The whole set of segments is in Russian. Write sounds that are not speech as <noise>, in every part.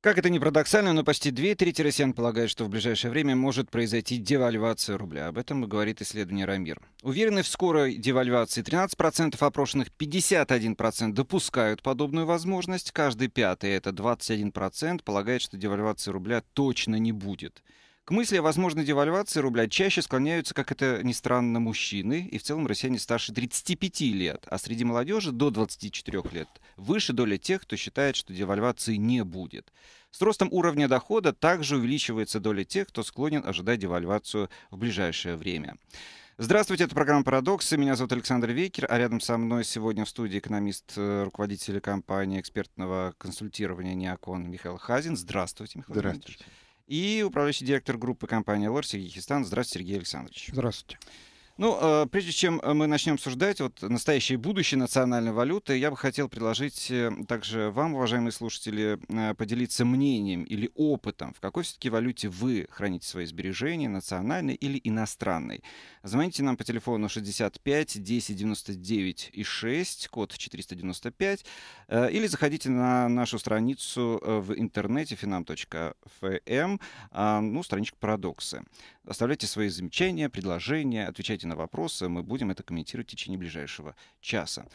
Как это ни парадоксально, но почти две трети россиян полагают, что в ближайшее время может произойти девальвация рубля. Об этом говорит исследование «Рамир». Уверены в скорой девальвации 13% опрошенных, 51% допускают подобную возможность. Каждый пятый, это 21%, полагает, что девальвации рубля точно не будет. К мысли о возможной девальвации рубля чаще склоняются, как это ни странно, мужчины, и в целом россияне старше 35 лет, а среди молодежи до 24 лет выше доля тех, кто считает, что девальвации не будет. С ростом уровня дохода также увеличивается доля тех, кто склонен ожидать девальвацию в ближайшее время. Здравствуйте, это программа «Парадоксы». Меня зовут Александр Вейкер, а рядом со мной сегодня в студии экономист, э, руководитель компании экспертного консультирования «Неокон» Михаил Хазин. Здравствуйте, Михаил Здравствуйте. Владимирович и управляющий директор группы компании «Лор» Сергей Хистан. Здравствуйте, Сергей Александрович. Здравствуйте. Ну, э, прежде чем э, мы начнем обсуждать вот настоящее будущее национальной валюты, я бы хотел предложить э, также вам, уважаемые слушатели, поделиться мнением или опытом, в какой все-таки валюте вы храните свои сбережения, национальной или иностранной. Звоните нам по телефону 65 10 99 и 6, код 495, или заходите на нашу страницу в интернете finam.fm, ну, страничка «Парадоксы». Оставляйте свои замечания, предложения, отвечайте на вопросы. Мы будем это комментировать в течение ближайшего часа.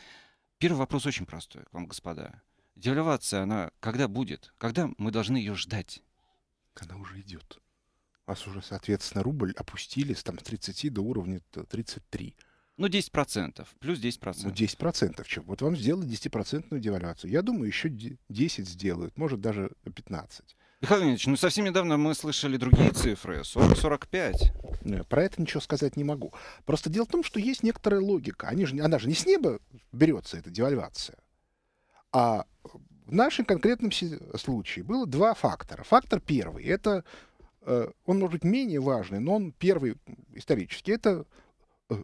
Первый вопрос очень простой к вам, господа. Девальвация, она когда будет? Когда мы должны ее ждать? Она уже идет. У вас уже, соответственно, рубль опустились там с 30 до уровня 33. Ну, 10%, плюс 10%. Ну, 10%, чем? Вот вам сделали 10% девальвацию. Я думаю, еще 10 сделают, может, даже 15. Михаил Леонидович, ну совсем недавно мы слышали другие цифры, 40-45. Э, про это ничего сказать не могу. Просто дело в том, что есть некоторая логика. Они же, она же не с неба берется, эта девальвация. А в нашем конкретном случае было два фактора. Фактор первый, это, э, он может быть менее важный, но он первый исторически, это э,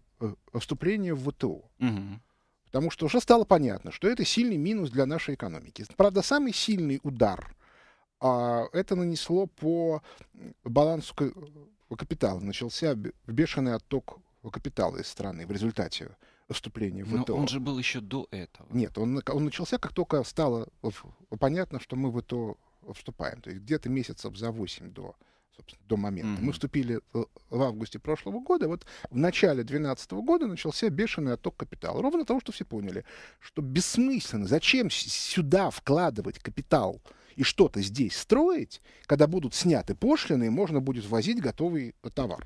вступление в ВТО. Угу. Потому что уже стало понятно, что это сильный минус для нашей экономики. Правда, самый сильный удар – а это нанесло по балансу э, капитала. Начался бешеный отток капитала из страны в результате вступления в Но он же был еще до этого. Нет, он, он начался, как только стало понятно, что мы в ВТО вступаем. То есть где-то месяцев за 8 до, собственно, до момента. mm Мы вступили в августе прошлого года. Вот в начале 2012 года начался бешеный отток капитала. Ровно того, что все поняли, что бессмысленно, зачем сюда вкладывать капитал – и что-то здесь строить, когда будут сняты пошлины, можно будет возить готовый товар.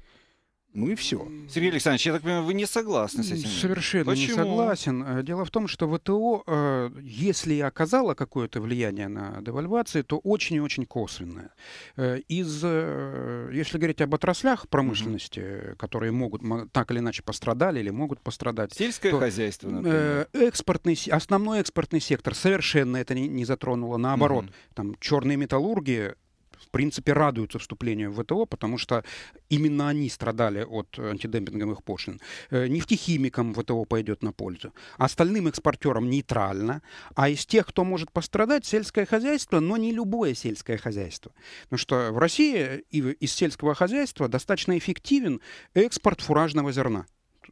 Ну и все. Сергей Александрович, я так понимаю, вы не согласны с этим? Совершенно Почему? не согласен. Э, дело в том, что ВТО, э, если и оказало какое-то влияние на девальвации, то очень и очень косвенное. Э, из, если говорить об отраслях промышленности, угу. которые могут так или иначе пострадали или могут пострадать. Сельское то, хозяйство, например. Экспортный, основной экспортный сектор совершенно это не затронуло. Наоборот, угу. там черные металлурги в принципе, радуются вступлению в ВТО, потому что именно они страдали от антидемпинговых пошлин. Э, нефтехимикам ВТО пойдет на пользу. Остальным экспортерам нейтрально. А из тех, кто может пострадать, сельское хозяйство, но не любое сельское хозяйство. Потому что в России из сельского хозяйства достаточно эффективен экспорт фуражного зерна.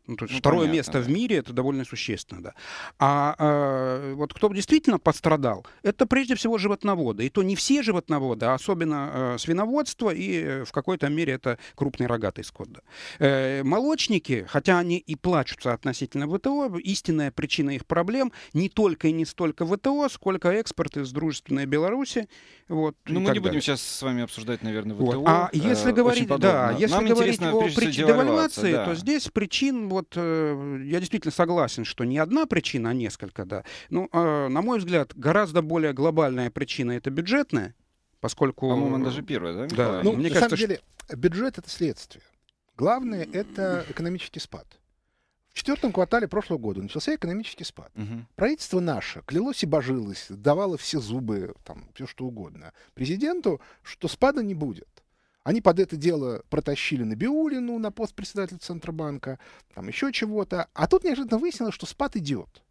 Ну, то есть ну, второе понятно, место да. в мире это довольно существенно, да. А, а вот кто действительно пострадал, это прежде всего животноводы. И то не все животноводы, а особенно э, свиноводство и э, в какой-то мере это крупный рогатый скот. Да. Э, молочники, хотя они и плачутся относительно ВТО, истинная причина их проблем не только и не столько ВТО, сколько экспорт из дружественной Беларуси. Вот, ну мы не далее. будем сейчас с вами обсуждать, наверное, ВТО. Вот. А э, если говорить, да, если говорить о причине девальвации, да. то здесь причин вот э, я действительно согласен, что не одна причина, а несколько, да. Ну, а, на мой взгляд, гораздо более глобальная причина это бюджетная, поскольку... По-моему, э, даже первая, да? Да. Ну, Мне на кажется, самом деле, что... бюджет — это следствие. Главное — это экономический спад. В четвертом квартале прошлого года начался экономический спад. Угу. Правительство наше клялось и божилось, давало все зубы, там, все что угодно президенту, что спада не будет. Они под это дело протащили Набиулину на пост председателя Центробанка, там еще чего-то. А тут неожиданно выяснилось, что спад идет.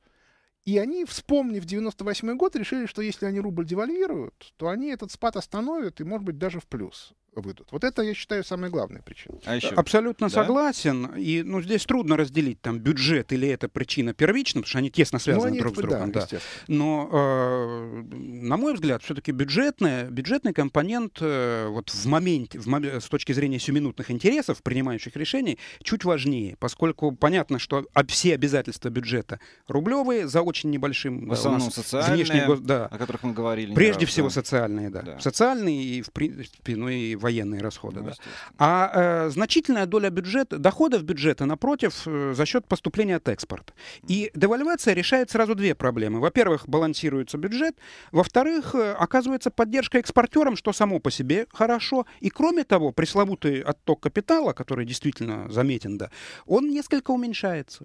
И они, вспомнив 98 год, решили, что если они рубль девальвируют, то они этот спад остановят и, может быть, даже в плюс выйдут. Вот это, я считаю, самая главная причина. А еще... Абсолютно да? согласен. И ну, здесь трудно разделить там бюджет или это причина первична, потому что они тесно ну, связаны ну, они, друг с типа, другом. Да, да. Но, э, на мой взгляд, все-таки бюджетная, бюджетный компонент э, вот в моменте, в с точки зрения сиюминутных интересов, принимающих решений, чуть важнее, поскольку понятно, что все обязательства бюджета рублевые, за очень небольшим... В э, основном да, социальные, внешний, да. о которых мы говорили. Прежде раз, всего да. социальные, да. да. Социальные и, в принципе, ну и военные расходы. Ну, да. А э, значительная доля бюджета, доходов бюджета, напротив, э, за счет поступления от экспорта. И девальвация решает сразу две проблемы. Во-первых, балансируется бюджет. Во-вторых, э, оказывается поддержка экспортерам, что само по себе хорошо. И кроме того, пресловутый отток капитала, который действительно заметен, да, он несколько уменьшается.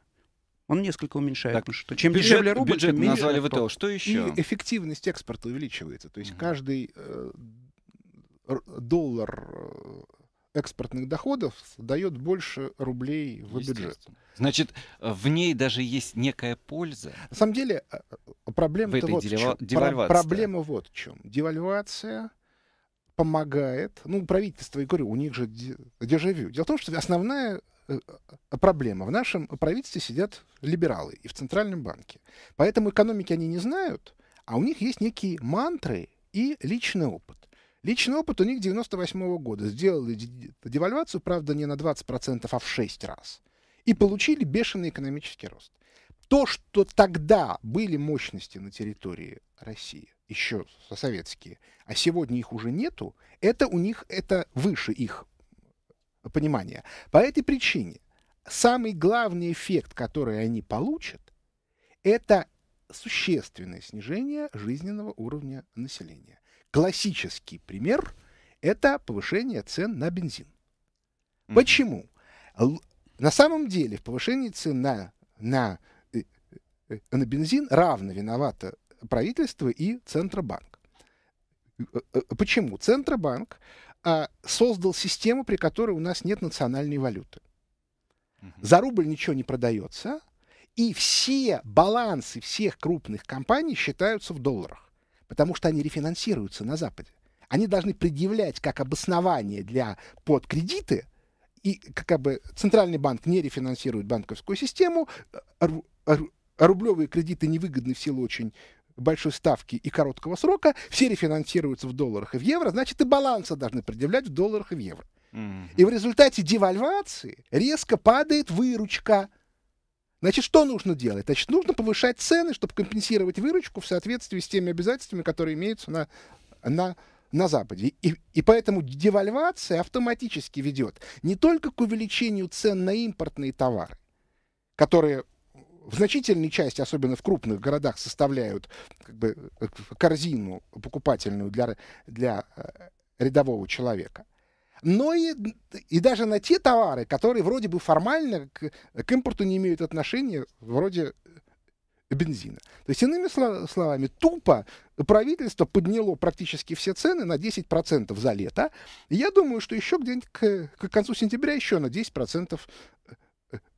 Он несколько уменьшается. Так, что чем бюджет, дешевле рубль, бюджет тем меньше. Назвали ВТО. Что еще? И эффективность экспорта увеличивается. То есть mm-hmm. каждый э, доллар э, экспортных доходов дает больше рублей в бюджет. Значит, э, в ней даже есть некая польза. На самом деле, э, проблема в вот девал... в чем. проблема вот в чем. Девальвация помогает, ну, правительство, я говорю, у них же дежавю. Дело в том, что основная проблема. В нашем правительстве сидят либералы и в Центральном банке. Поэтому экономики они не знают, а у них есть некие мантры и личный опыт. Личный опыт у них 98 -го года. Сделали девальвацию, правда, не на 20%, а в 6 раз. И получили бешеный экономический рост. То, что тогда были мощности на территории России, еще советские, а сегодня их уже нету, это у них, это выше их понимания. По этой причине самый главный эффект, который они получат, это существенное снижение жизненного уровня населения. Классический пример – это повышение цен на бензин. Mm-hmm. Почему? На самом деле в повышении цен на, на, э, э, на бензин равно виновато правительство и Центробанк. Э, почему? Центробанк а, создал систему, при которой у нас нет национальной валюты. Угу. За рубль ничего не продается, и все балансы всех крупных компаний считаются в долларах потому что они рефинансируются на Западе. Они должны предъявлять как обоснование для под кредиты, и как бы центральный банк не рефинансирует банковскую систему, э, э, рублевые кредиты невыгодны в силу очень большой ставки и короткого срока, все рефинансируются в долларах и в евро, значит и баланса должны предъявлять в долларах и в евро. Mm-hmm. И в результате девальвации резко падает выручка Значит, что нужно делать? Значит, нужно повышать цены, чтобы компенсировать выручку в соответствии с теми обязательствами, которые имеются на, на на Западе. И, и поэтому девальвация автоматически ведет не только к увеличению цен на импортные товары, которые в значительной части, особенно в крупных городах, составляют как бы, э, корзину покупательную для, для э, рядового человека – но и, и даже на те товары, которые вроде бы формально к, к импорту не имеют отношения, вроде э, бензина. То есть, иными словами, тупо правительство подняло практически все цены на 10% за лето. Я думаю, что еще где-нибудь к, к концу сентября еще на 10%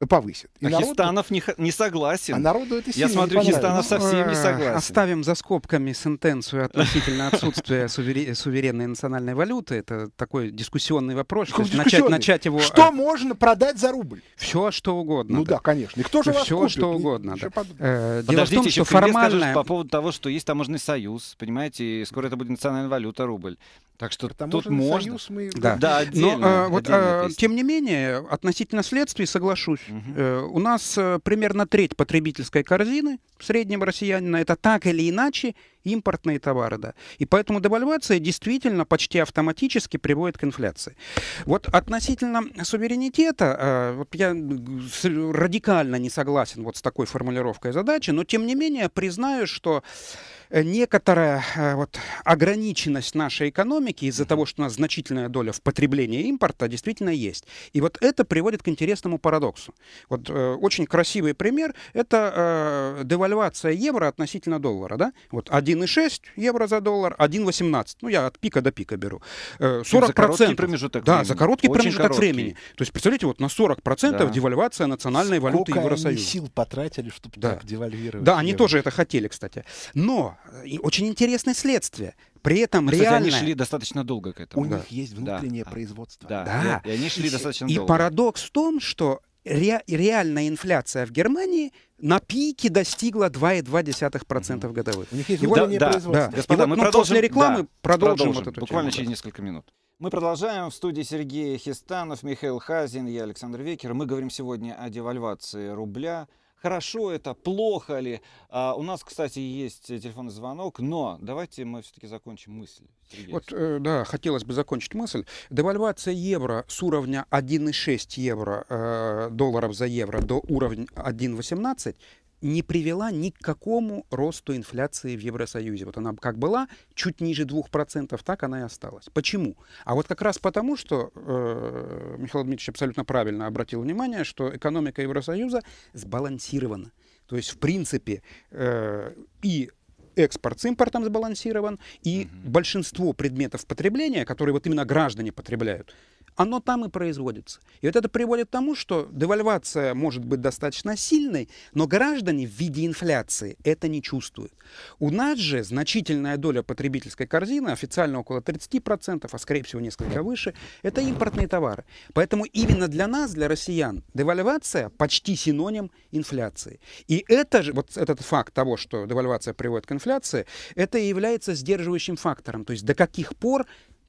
повысит. И а народу... Хистанов не, не согласен. А народу это сильно Я смотрю, не Хистанов совсем не согласен. Оставим за скобками сентенцию относительно отсутствия суверенной национальной валюты. Это такой дискуссионный вопрос. Начать, начать его... Что э, можно продать за рубль? Все, что угодно. Ну да, конечно. И кто же вас Все, что угодно. Э, дело в том, что формально... По поводу того, что есть таможенный союз, понимаете, и скоро это будет национальная валюта рубль. Так что Потому тут можно. Союз мы... Да, да э, отдельно, Но, а, вот, а, тем не менее, относительно следствий соглашусь. Э, у нас э, примерно треть потребительской корзины в среднем россиянина это так или иначе импортные товары, да. И поэтому девальвация действительно почти автоматически приводит к инфляции. Вот относительно суверенитета, э, вот я радикально не согласен вот с такой формулировкой задачи, но тем не менее признаю, что э, некоторая э, вот ограниченность нашей экономики из-за того, что у нас значительная доля в потреблении импорта действительно есть. И вот это приводит к интересному парадоксу. Вот э, очень красивый пример — это э, девальвация евро относительно доллара. Да? Вот 1 1,6 евро за доллар, 1,18. Ну, я от пика до пика беру. 40 э, за короткий промежуток Да, времени. за короткий Очень промежуток короткий. времени. То есть, представляете, вот на 40 процентов да. девальвация национальной Сколько валюты Евросоюза. Они сил потратили, чтобы да. так девальвировать. Да, они евро. тоже это хотели, кстати. Но э, очень интересное следствие. При этом Кстати, реально... они шли достаточно долго к этому. У да. них есть внутреннее да. производство. Да. да. И они шли достаточно и долго. И парадокс в том, что ре, реальная инфляция в Германии на пике достигла 2,2% годовых. У них есть да, да, да. Господа, вот, мы ну, продолжим, после рекламы да, продолжим, продолжим вот буквально через несколько минут. Мы продолжаем. В студии Сергей Хистанов, Михаил Хазин, я Александр Векер. Мы говорим сегодня о девальвации рубля, хорошо это, плохо ли. А, у нас, кстати, есть э, телефонный звонок, но давайте мы все-таки закончим мысль. Сергей. Вот, э, да, хотелось бы закончить мысль. Девальвация евро с уровня 1,6 евро э, долларов за евро до уровня 1,18 не привела ни к какому росту инфляции в Евросоюзе. Вот она как была чуть ниже 2%, так она и осталась. Почему? А вот как раз потому, что э, Михаил Дмитриевич абсолютно правильно обратил внимание, что экономика Евросоюза сбалансирована. То есть, в принципе, э, и экспорт с импортом сбалансирован, и угу. большинство предметов потребления, которые вот именно граждане потребляют, оно там и производится. И вот это приводит к тому, что девальвация может быть достаточно сильной, но граждане в виде инфляции это не чувствуют. У нас же значительная доля потребительской корзины, официально около 30%, а скорее всего несколько выше, это импортные товары. Поэтому именно для нас, для россиян, девальвация почти синоним инфляции. И это же, вот этот факт того, что девальвация приводит к инфляции, это и является сдерживающим фактором. То есть до каких пор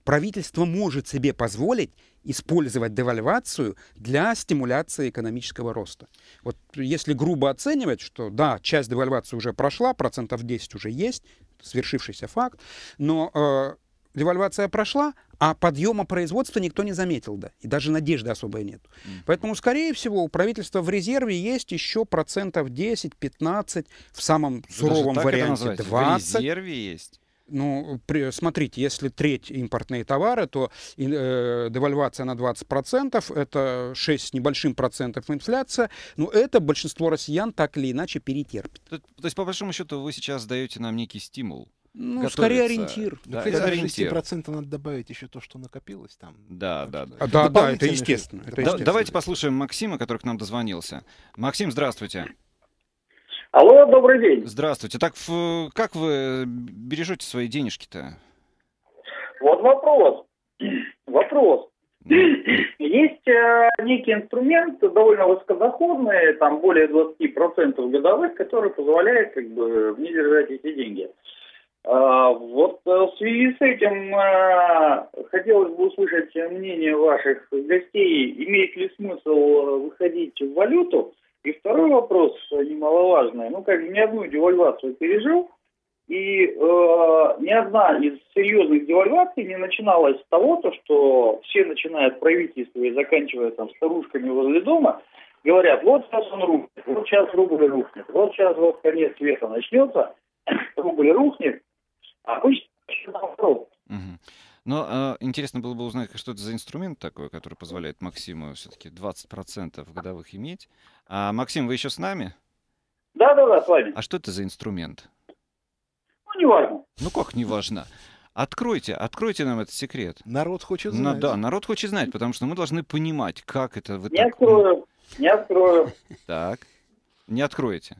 правительство может себе позволить использовать девальвацию для стимуляции экономического роста. Вот если грубо оценивать, что да, часть девальвации уже прошла, процентов 10 уже есть, свершившийся факт, но э, девальвация прошла, а подъема производства никто не заметил, да, и даже надежды особой нет. Mm. Поэтому, скорее всего, у правительства в резерве есть еще процентов 10-15, в самом суровом варианте 20. В резерве есть? Ну, при, смотрите, если треть импортные товары, то э, девальвация на 20%, это 6 с небольшим процентов инфляция. Но это большинство россиян так или иначе перетерпит. То, то есть, по большому счету, вы сейчас даете нам некий стимул ну, готовится. скорее ориентир. Да, ну, это ориентир. надо добавить еще то, что накопилось там. Да, да, да. А, да, да, это естественно. Это да, естественно. Давайте послушаем Максима, который к нам дозвонился. Максим, здравствуйте. Алло, добрый день. Здравствуйте. Так как вы бережете свои денежки-то? Вот вопрос. Вопрос. Есть э, некий инструмент, довольно высокозаходный, там более 20% годовых, который позволяет как бы не держать эти деньги. А, э, вот в связи с этим э, хотелось бы услышать мнение ваших гостей, имеет ли смысл э, выходить в валюту, и второй вопрос э, немаловажный. Ну, как же ни одну девальвацию пережил, и э, ни одна из серьезных девальваций не начиналась с того, то, что все, начинают правительство и заканчивая там старушками возле дома, говорят, вот сейчас он рухнет, вот сейчас рубль рухнет, вот сейчас вот конец света начнется, <coughs> рубль рухнет, а обычно наоборот. Угу. Но ну, э, а, интересно было бы узнать, что это за инструмент такой, который позволяет Максиму все-таки 20% годовых иметь. А, Максим, вы еще с нами? Да, да, да, с вами. А что это за инструмент? Ну, не важно. Ну как не важно? Откройте, откройте нам этот секрет. Народ хочет ну знать. На, да, народ хочет знать, потому что мы должны понимать, как это... Вы не так... открою, не открою. Так, не откроете.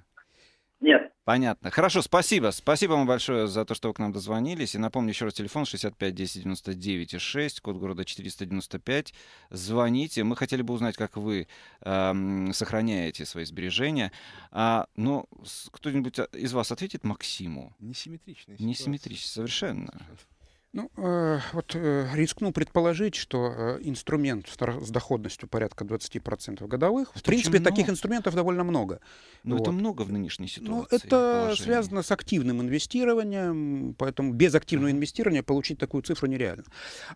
Нет. Понятно. Хорошо, спасибо. Спасибо вам большое за то, что вы к нам дозвонились. И напомню еще раз, телефон 65 10 99 6, код города 495. Звоните. Мы хотели бы узнать, как вы э, сохраняете свои сбережения. А, ну, кто-нибудь э, из вас ответит Максиму? Несимметричная ситуация. Несимметрично, совершенно. совершенно. Ну, э, вот э, рискну предположить, что э, инструмент с доходностью порядка 20% годовых, это в принципе, много. таких инструментов довольно много. Но вот. это много в нынешней ну, ситуации. Ну, это положении. связано с активным инвестированием, поэтому без активного mm-hmm. инвестирования получить такую цифру нереально.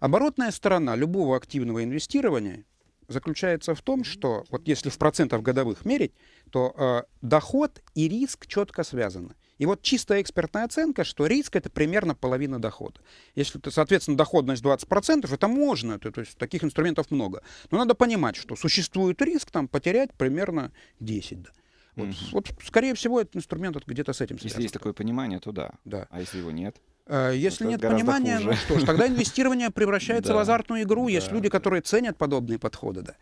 Оборотная сторона любого активного инвестирования заключается в том, что вот если в процентах годовых мерить, то э, доход и риск четко связаны. И вот чистая экспертная оценка, что риск это примерно половина дохода. Если, соответственно, доходность 20%, это можно, то, то есть таких инструментов много. Но надо понимать, что существует риск там потерять примерно 10. Да. Вот, mm вот, скорее всего, этот инструмент вот где-то с этим связан. Если есть такое понимание, то да. да. А если его нет? Э, если нет понимания, хуже. ну что ж, тогда <laughs> инвестирование превращается в азартную игру. Есть люди, которые ценят подобные подходы, да.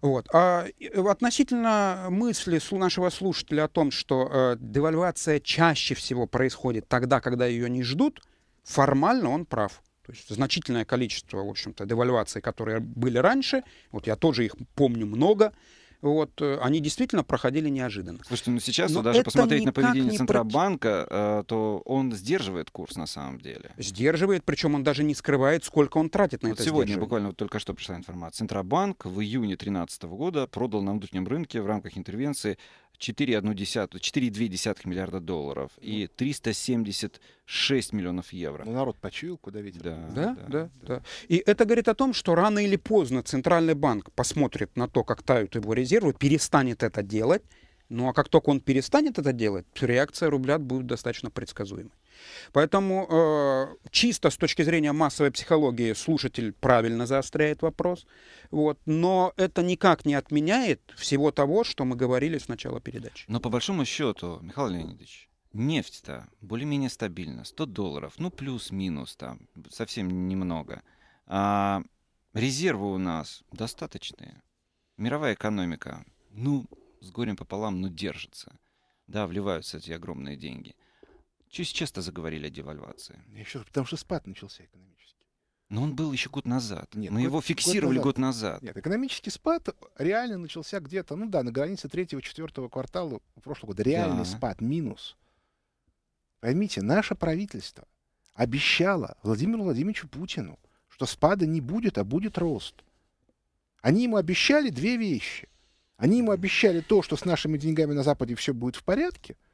Вот. А э, относительно мысли нашего слушателя о том, что э, девальвация чаще всего происходит тогда, когда ее не ждут, формально он прав. То есть значительное количество, в общем-то, девальваций, которые были раньше, вот я тоже их помню много, вот, э, они действительно проходили неожиданно. Слушайте, ну сейчас, Но даже посмотреть на поведение Центробанка, против... Э, то он сдерживает курс на самом деле. Сдерживает, причем он даже не скрывает, сколько он тратит на вот это сегодня буквально вот только что пришла информация. Центробанк в июне 2013 года продал на внутреннем рынке в рамках интервенции 4,2 миллиарда долларов и 376 ну. миллионов евро. Ну, народ почуял, куда ветер. Да да, да, да, да. И это говорит о том, что рано или поздно Центральный банк посмотрит на то, как тают его резервы, перестанет это делать. Ну а как только он перестанет это делать, реакция рубля будет достаточно предсказуемой. Поэтому э, чисто с точки зрения массовой психологии слушатель правильно заостряет вопрос. Вот, но это никак не отменяет всего того, что мы говорили с начала передачи. Но по большому счету, Михаил Леонидович, нефть-то более-менее стабильна. 100 долларов, ну плюс-минус там, совсем немного. А резервы у нас достаточные. Мировая экономика, ну, с горем пополам, но ну, держится. Да, вливаются эти огромные деньги – часто заговорили о девальвации. Еще, потому что спад начался экономически. Но он был еще год назад. Нет, Мы год, его фиксировали год назад. год назад. Нет, экономический спад реально начался где-то, ну да, на границе третьего-четвертого квартала прошлого года. Реальный да. спад, минус. Поймите, наше правительство обещало Владимиру Владимировичу Путину, что спада не будет, а будет рост. Они ему обещали две вещи. Они ему обещали то, что с нашими деньгами на Западе все будет в порядке –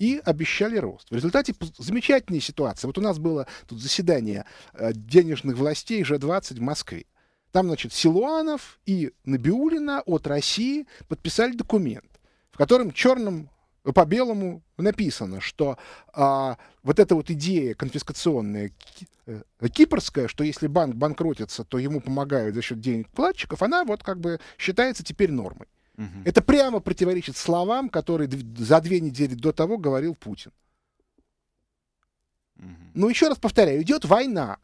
и обещали рост. В результате замечательная ситуация. Вот у нас было тут заседание э, денежных властей G20 в Москве. Там, значит, Силуанов и Набиулина от России подписали документ, в котором черным э, по белому написано, что а, вот эта вот идея конфискационная э, кипрская, что если банк банкротится, то ему помогают за счет денег вкладчиков, она вот как бы считается теперь нормой. Угу. Это прямо противоречит словам, которые за две недели до того говорил Путин. Угу. Но еще раз повторяю, идет война.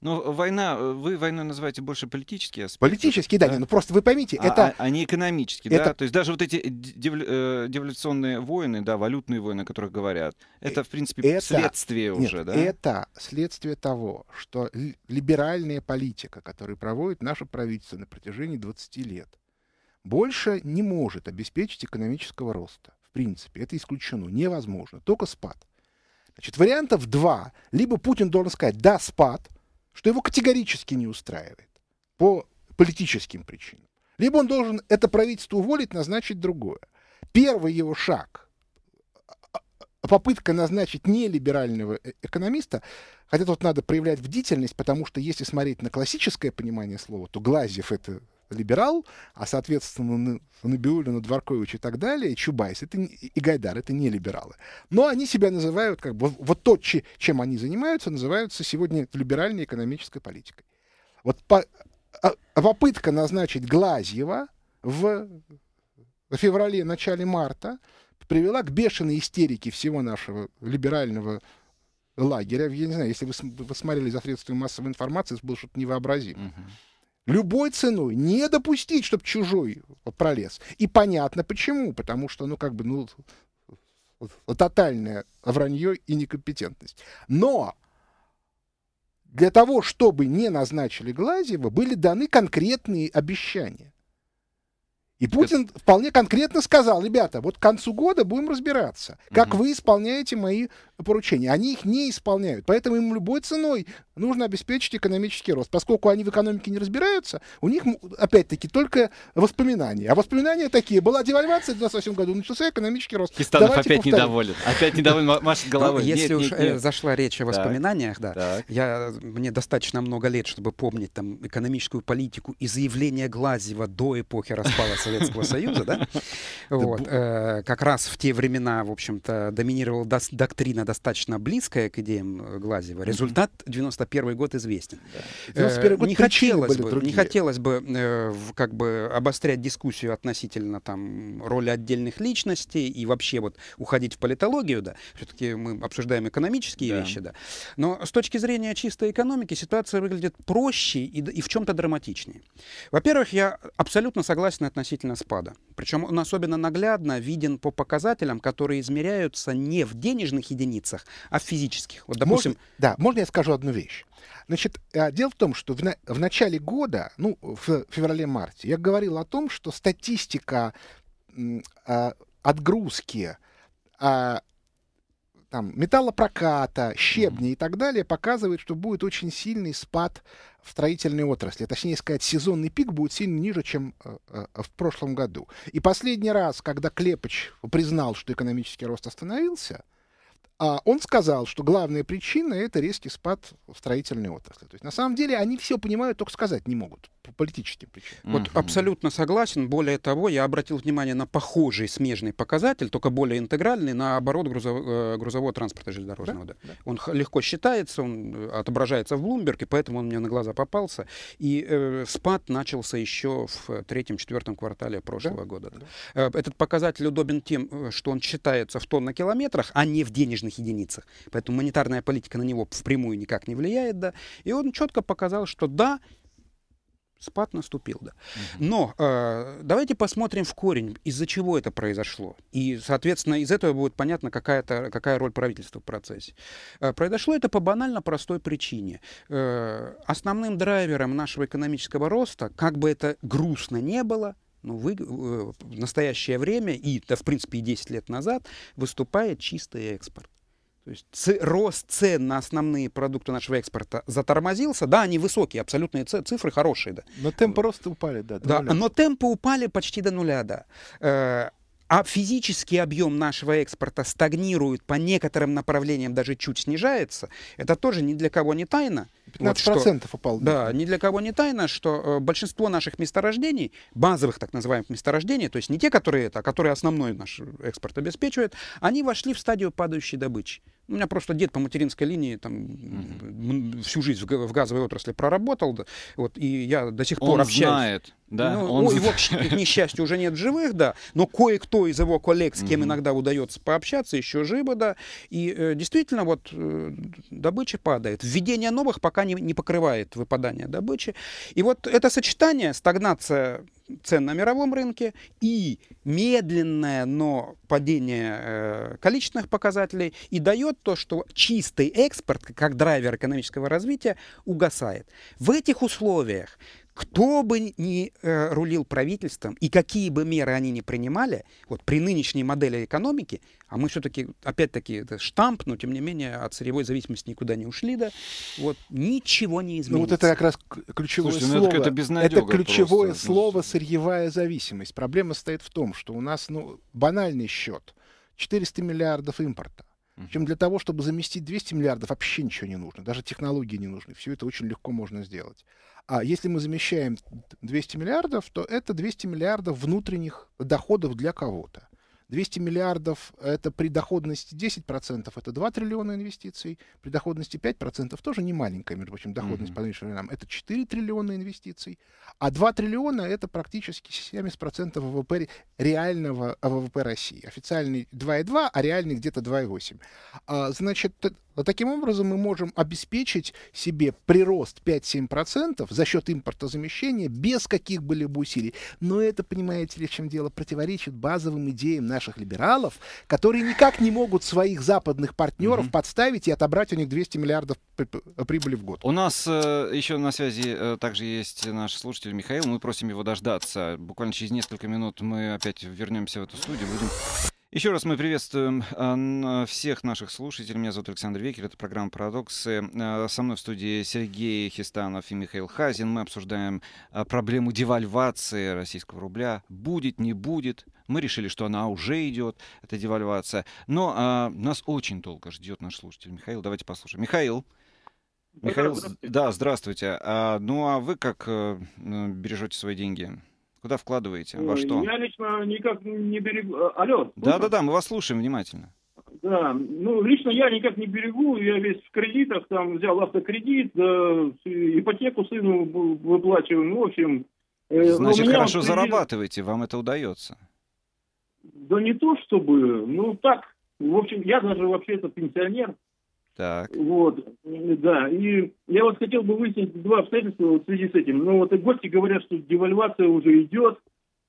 Но война, э, вы войной называете больше политический? аспекты. Политические, да, да. Не, ну просто вы поймите, а, это... А, а не экономические, это... да? То есть даже вот эти девлю, э, деволюционные войны, да, валютные войны, о которых говорят, это, в принципе, э, это... следствие Нет, уже, да? это следствие того, что либеральная политика, которую проводит наше правительство на протяжении 20 лет, больше не может обеспечить экономического роста. В принципе, это исключено, невозможно, только спад. Значит, вариантов два. Либо Путин должен сказать «да, спад», что его категорически не устраивает по политическим причинам. Либо он должен это правительство уволить, назначить другое. Первый его шаг, а, а, попытка назначить нелиберального э, экономиста, хотя тут надо проявлять бдительность, потому что если смотреть на классическое понимание слова, то Глазьев это либерал, а, соответственно, Набиулина, Дворкович и так далее, Чубайс это, и Гайдар — это не либералы. Но они себя называют, как бы, вот то, чем они занимаются, называются сегодня либеральной экономической политикой. Вот по, а, а, попытка назначить Глазьева в феврале, начале марта привела к бешеной истерике всего нашего либерального лагеря. Я не знаю, если вы, вы смотрели за средствами массовой информации, это было что-то невообразимое. Uh-huh любой ценой не допустить, чтобы чужой пролез. И понятно почему, потому что, ну, как бы, ну, тотальное вранье и некомпетентность. Но для того, чтобы не назначили Глазьева, были даны конкретные обещания. И Путин Это... вполне конкретно сказал, ребята, вот к концу года будем разбираться, как угу. вы исполняете мои поручения. Они их не исполняют, поэтому им любой ценой нужно обеспечить экономический рост. Поскольку они в экономике не разбираются, у них, опять-таки, только воспоминания. А воспоминания такие. Была девальвация в 2008 году, начался экономический рост. Кистанов ну, Давайте опять повторим. недоволен. Опять недоволен, машет ну, головой. Ну, если нет, уж нет, нет. Э, зашла речь о воспоминаниях, так, да, так. Я, мне достаточно много лет, чтобы помнить там экономическую политику и заявление Глазьева до эпохи распада Советского Союза, да? <laughs> Вот. Э, как раз в те времена, в общем-то, доминировала доктрина достаточно близкая к идеям э, Глазьева. Результат 90 91 год известен. Э, не, хотелось бы, не хотелось бы э, как бы обострять дискуссию относительно там роли отдельных личностей и вообще вот уходить в политологию, да, все-таки мы обсуждаем экономические да. вещи, да. Но с точки зрения чистой экономики ситуация выглядит проще и, и в чем-то драматичнее. Во-первых, я абсолютно согласен относительно спада. Причем он особенно наглядно виден по показателям, которые измеряются не в денежных единицах, а в физических. Вот, допустим... Можно, да, можно я скажу одну вещь? вещь. Значит, э, дело в том, что в, на, в начале года, ну, в феврале-марте, я говорил о том, что статистика э, отгрузки э, там, металлопроката, щебня и так далее показывает, что будет очень сильный спад в строительной отрасли. Точнее сказать, сезонный пик будет сильно ниже, чем э, э, э в прошлом году. И последний раз, когда Клепыч признал, что экономический рост остановился – а он сказал, что главная причина — это резкий спад в строительной отрасли. То есть, на самом деле, они все понимают, только сказать не могут по политическим причинам. Вот абсолютно согласен. Более того, я обратил внимание на похожий смежный показатель, только более интегральный, на оборот э, грузового, транспорта железнодорожного. Да? Да. Он легко считается, он э, отображается в Блумберге, поэтому он мне на глаза попался. И э, спад начался еще в третьем-четвертом квартале прошлого да? года. Да. Да. Э, этот показатель удобен тем, что он считается в тоннокилометрах, а не в денежных единицах. Поэтому монетарная политика на него впрямую никак не влияет. Да? И он четко показал, что да, Спад наступил, да. Угу. Но э, давайте посмотрим в корень, из-за чего это произошло. И, соответственно, из этого будет понятно, какая, -то, какая роль правительства в процессе. Э, произошло это по банально простой причине. Э, основным драйвером нашего экономического роста, как бы это грустно не было, ну, вы, э, в настоящее время, и, да, в принципе, и 10 лет назад, выступает чистый экспорт. То есть рост цен на основные продукты нашего экспорта затормозился. Да, они высокие, абсолютные цифры хорошие. Да. Но темпы роста упали, да. да нуля. но темпы упали почти до нуля, да. Э, а физический объем нашего экспорта стагнирует, по некоторым направлениям даже чуть снижается. Это тоже ни для кого не тайна. 15% вот что, упал. Да, ни для кого не тайна, что э, большинство наших месторождений, базовых так называемых месторождений, то есть не те, которые это, а которые основной наш э, экспорт обеспечивают, они вошли в стадию падающей добычи. У меня просто дед по материнской линии там угу. всю жизнь в газовой отрасли проработал, да, вот, и я до сих он пор общаюсь. Знает, да, ну, он ну, его, к несчастью, уже нет живых, да, но кое-кто из его коллег, с кем угу. иногда удается пообщаться, еще живы, да, и э, действительно вот э, добыча падает. Введение новых пока не, не покрывает выпадание добычи. И вот это сочетание, стагнация цен на мировом рынке и медленное, но падение э, количественных показателей и дает то, что чистый экспорт, как драйвер экономического развития, угасает. В этих условиях кто бы ни э, рулил правительством и какие бы меры они ни принимали, вот при нынешней модели экономики, а мы все-таки, опять-таки, это штамп, но тем не менее от сырьевой зависимости никуда не ушли, да, вот ничего не изменится. Ну вот это как раз ключевое Слушайте, слово. Ну, это, это, это ключевое просто. Ну, слово «сырьевая зависимость». Проблема стоит в том, что у нас ну, банальный счет. 400 миллиардов импорта чем для того, чтобы заместить 200 миллиардов, вообще ничего не нужно. Даже технологии не нужны. Все это очень легко можно сделать. А если мы замещаем 200 миллиардов, то это 200 миллиардов внутренних доходов для кого-то. 200 миллиардов — это при доходности 10%, это 2 триллиона инвестиций, при доходности 5% тоже не маленькая, между прочим, доходность mm-hmm. по нынешним временам, это 4 триллиона инвестиций, а 2 триллиона — это практически 70% ВВП реального э, ВВП России. Официальный 2,2, а реальный где-то 2,8. А, значит, вот а таким образом мы можем обеспечить себе прирост 5-7% за счет импортозамещения без каких бы либо усилий. Но это, понимаете ли, чем дело, противоречит базовым идеям наших либералов, которые никак не могут своих западных партнеров mm подставить и отобрать у них 200 миллиардов прибыли в год. У нас э, еще на связи э, также есть наш слушатель Михаил. Мы просим его дождаться. Буквально через несколько минут мы опять вернемся в эту студию. Будем еще раз мы приветствуем а, всех наших слушателей. Меня зовут Александр Векер. Это программа «Парадоксы». А, со мной в студии Сергей Хистанов и Михаил Хазин. Мы обсуждаем а, проблему девальвации российского рубля. Будет, не будет. Мы решили, что она уже идет, эта девальвация. Но а, нас очень долго ждет наш слушатель Михаил. Давайте послушаем. Михаил. Ну Михаил, здравствуйте. да, здравствуйте. А, ну а вы как э, бережете свои деньги? Куда вкладываете? Во что? Я лично никак не берегу. А, алло. Да-да-да, мы вас слушаем внимательно. Да, ну, лично я никак не берегу, я весь в кредитах, там, взял автокредит, э, ипотеку сыну выплачиваем, ну, в общем... Э, Значит, хорошо кредит... зарабатываете, вам это удается. Да не то чтобы, ну, так, в общем, я даже вообще-то пенсионер, так. Вот, да. И я вот хотел бы выяснить два обстоятельства вот в связи с этим. Но ну, вот и гости говорят, что девальвация уже идет.